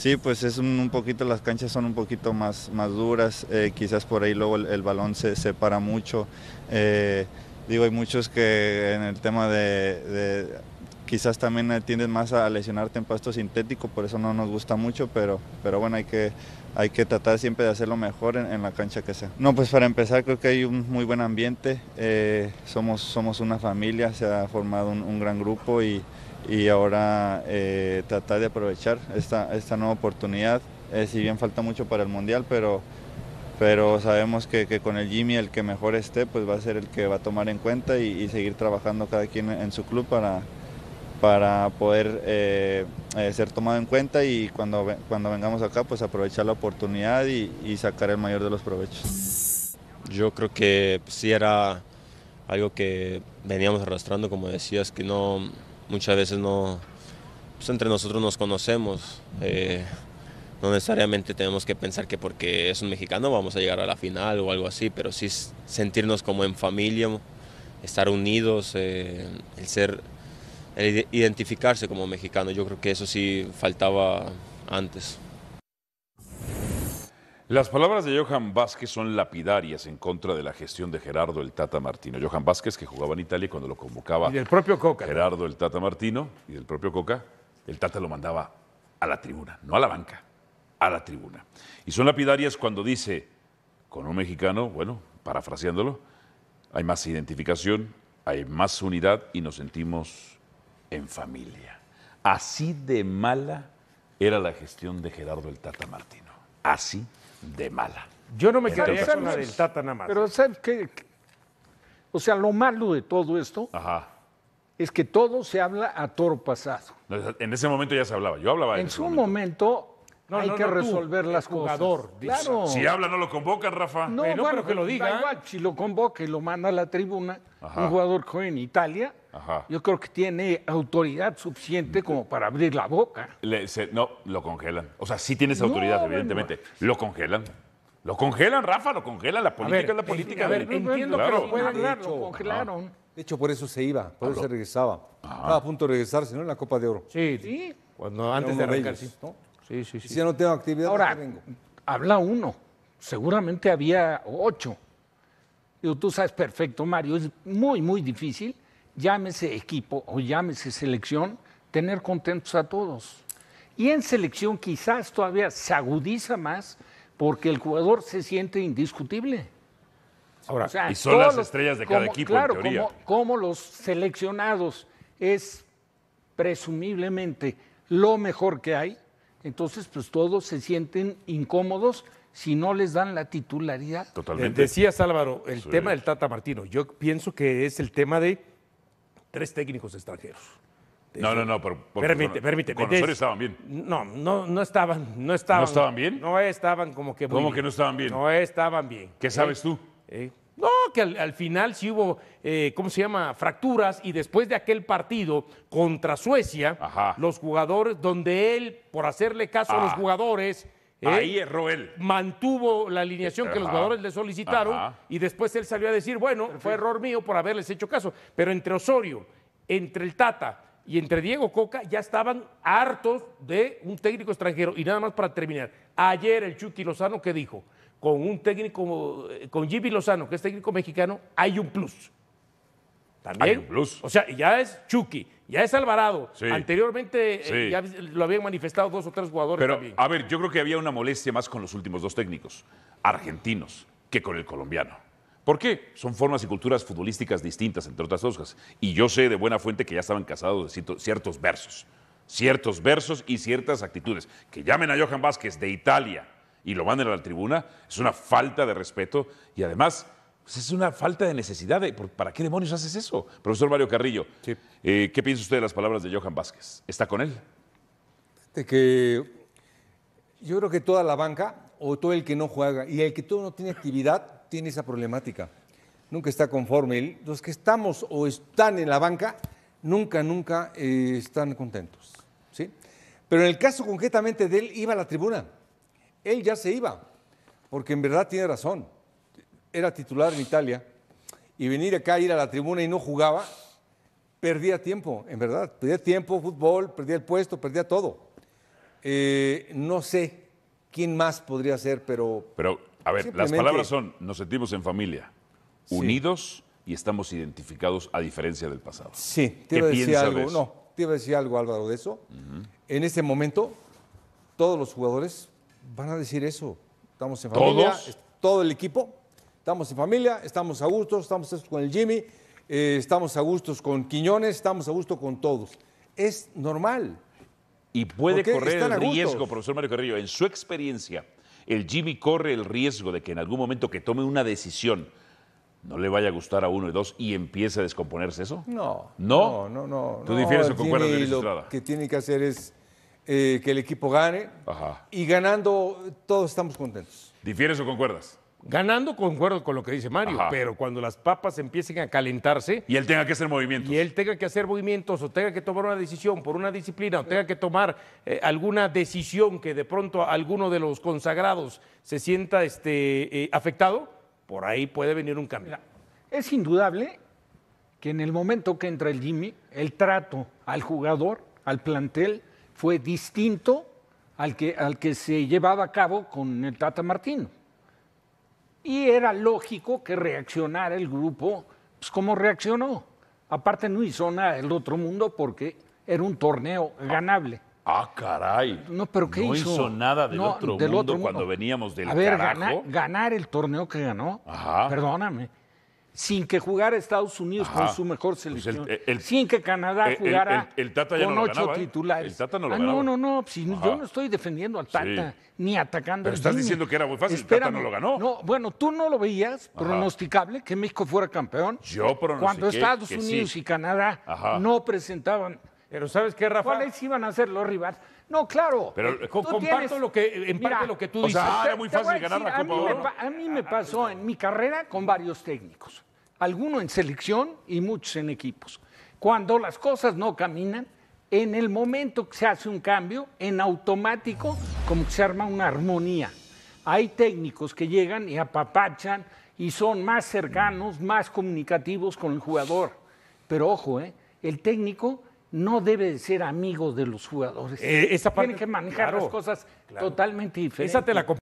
Sí, pues es un, poquito, las canchas son un poquito más, más duras, eh, quizás por ahí luego el, balón se separa mucho. Eh, digo, hay muchos que en el tema de, quizás también tienden más a lesionarte en pasto sintético, por eso no nos gusta mucho, pero, pero bueno, hay que, hay que tratar siempre de hacerlo mejor en, la cancha que sea. No, pues para empezar creo que hay un muy buen ambiente, eh, somos, somos una familia, se ha formado un, un gran grupo y y ahora eh, tratar de aprovechar esta, esta nueva oportunidad. Eh, si bien falta mucho para el Mundial, pero, pero sabemos que, que, con el Jimmy el que mejor esté, pues va a ser el que va a tomar en cuenta y, seguir trabajando cada quien en su club para, para poder eh, ser tomado en cuenta y cuando, cuando vengamos acá, pues aprovechar la oportunidad y, y sacar el mayor de los provechos. Yo creo que pues, sí era algo que veníamos arrastrando, como decías, que no muchas veces no, pues, entre nosotros nos conocemos. Eh, no necesariamente tenemos que pensar que porque es un mexicano vamos a llegar a la final o algo así, pero sí sentirnos como en familia, estar unidos, eh, el ser, el identificarse como mexicano. Yo creo que eso sí faltaba antes. Las palabras de Johan Vázquez son lapidarias en contra de la gestión de Gerardo el Tata Martino. Johan Vázquez, que jugaba en Italia cuando lo convocaba y propio Coca, Gerardo el Tata Martino y del propio Coca, el Tata lo mandaba a la tribuna, no a la banca, a la tribuna. Y son lapidarias cuando dice, con un mexicano, bueno, parafraseándolo, hay más identificación, hay más unidad y nos sentimos en familia. Así de mala era la gestión de Gerardo el Tata Martino. Así de mala. Yo no me quedaría con la del Tata nada más. Pero ¿sabes qué? O sea, lo malo de todo esto es que todo se habla a toro pasado. En ese momento ya se hablaba, yo hablaba En, en su momento no, hay que resolverlas resolver jugador, Si habla, no lo convocan, Rafa. No, que lo diga. ¿eh? Igual, si lo convoca y lo manda a la tribuna, un jugador que en Italia, yo creo que tiene autoridad suficiente como para abrir la boca. Le, no, lo congelan. O sea, sí tienes autoridad, evidentemente. Lo congelan. Lo congelan, Rafa, lo congelan. La política es la política. entiendo claro. que lo pueden lo congelaron. De hecho, por eso se iba, por eso se regresaba. Estaba a punto de regresarse, ¿no? En la Copa de Oro. Sí, sí. Cuando antes de arrancar, ¿no? Si ya no tengo actividad, Ahora, habla uno. Seguramente había ocho. Digo, tú sabes perfecto, Mario, es muy, muy difícil, llámese equipo o llámese selección, tener contentos a todos. Y en selección quizás todavía se agudiza más porque el jugador se siente indiscutible. Ahora, y son las estrellas de cada equipo, claro, en teoría. como los seleccionados es presumiblemente lo mejor que hay, entonces, pues todos se sienten incómodos si no les dan la titularidad. Totalmente. Eh, decías, Álvaro, el tema del Tata Martino. Yo pienso que es el tema de tres técnicos extranjeros. no, no, no, pero permíteme, permíteme. Con estaban bien. No, no, no estaban, no estaban. ¿No estaban bien? No estaban como que. ¿Cómo que no estaban bien? No estaban bien. ¿Qué sabes ¿eh? tú? ¿Eh? No, que al, final sí hubo, eh, ¿cómo se llama?, fracturas y después de aquel partido contra Suecia, los jugadores, donde él, por hacerle caso a los ah. jugadores, Ahí erró él. Mantuvo la alineación que los jugadores le solicitaron y después él salió a decir, bueno, fue error mío por haberles hecho caso. Pero entre Osorio, entre el Tata y entre Diego Coca ya estaban hartos de un técnico extranjero. Y nada más para terminar, ayer el Chucky Lozano, ¿qué dijo? con un técnico, eh, con Jimmy Lozano, que es técnico mexicano, hay un plus. También. Hay un plus. O sea, ya es Chucky, ya es Alvarado. Anteriormente eh, ya lo habían manifestado dos o tres jugadores Pero, A ver, yo creo que había una molestia más con los últimos dos técnicos argentinos que con el colombiano. ¿Por qué? Son formas y culturas futbolísticas distintas, entre otras cosas. Y yo sé de buena fuente que ya estaban casados de ciertos versos, ciertos versos y ciertas actitudes. Que llamen a Johan Vázquez de Italia, y lo mandan a la tribuna, es una falta de respeto y además pues, es una falta de necesidad. ¿Para qué demonios haces eso? Profesor Mario Carrillo, eh, ¿qué piensa usted de las palabras de Johan Vázquez? ¿Está con él? De que yo creo que toda la banca o todo el que no juega y el que todo no tiene actividad tiene esa problemática. Nunca está conforme. Los que estamos o están en la banca nunca, nunca eh, están contentos. ¿sí? Pero en el caso concretamente de él, iba a la tribuna él ya se iba, porque en verdad tiene razón. Era titular en Italia y venir acá, ir a la tribuna y no jugaba, perdía tiempo, en verdad. Perdía tiempo, fútbol, perdía el puesto, perdía todo. Eh, no sé quién más podría ser, pero... Pero, a ver, las palabras son, nos sentimos en familia, unidos y estamos identificados a diferencia del pasado. Sí, te iba a decir algo, no, te iba algo Álvaro de eso. En este momento, todos los jugadores Van a decir eso. Estamos en familia, todo el equipo. Estamos en familia, estamos a gusto, estamos con el Jimmy, eh, estamos a gusto con Quiñones, estamos a gusto con todos. Es normal. Y puede correr el riesgo, profesor Mario Carrillo, en su experiencia, el Jimmy corre el riesgo de que en algún momento que tome una decisión no le vaya a gustar a uno y dos y empiece a descomponerse eso. No. ¿No? No, no, Tú o concuerdas, Lo que tiene que hacer es eh, que el equipo gane. Ajá. Y ganando, todos estamos contentos. ¿Difieres o concuerdas? Ganando concuerdo con lo que dice Mario, pero cuando las papas empiecen a calentarse. Y él tenga que hacer movimientos. Y él tenga que hacer movimientos o tenga que tomar una decisión por una disciplina o tenga que tomar eh, alguna decisión que de pronto alguno de los consagrados se sienta este, eh, afectado, por ahí puede venir un cambio. Es indudable que en el momento que entra el Jimmy, el trato al jugador, al plantel, fue distinto al que, al que se llevaba a cabo con el Tata Martino. Y era lógico que reaccionara el grupo pues, como reaccionó. Aparte no hizo nada del otro mundo porque era un torneo ganable. Ah, ah caray. No, pero ¿qué hizo? nada del, otro, mundo otro, cuando veníamos del A ver, Ganar, el torneo que ganó, perdóname, sin que jugara Estados Unidos con su mejor pues selección, eh, sin que Canadá jugara con ocho titulares. El Tata no lo ah, ganaba. No, no, no, pues yo no estoy defendiendo al Tata, ni atacando Pero estás diciendo que era muy fácil, el Tata no lo ganó. No, bueno, tú no lo veías pronosticable que México fuera campeón. Yo pronostiqué Cuando Estados Unidos y Canadá no presentaban pero ¿sabes qué, Rafa? ¿Cuáles iban a ser los rivales? No, claro. Pero eh, comparto lo que, en parte lo que tú dices. O sea, ah, era muy fácil ganar la Copa A, mí me ah, pasó en mi carrera con varios técnicos. Algunos en selección y muchos en equipos. Cuando las cosas no caminan, en el momento que se hace un cambio, en automático, como que se arma una armonía. Hay técnicos que llegan y apapachan y son más cercanos, más comunicativos con el jugador. Pero ojo, ¿eh? el técnico no debe ser amigo de los jugadores. Eh, Tienen que manejar las cosas totalmente diferentes. la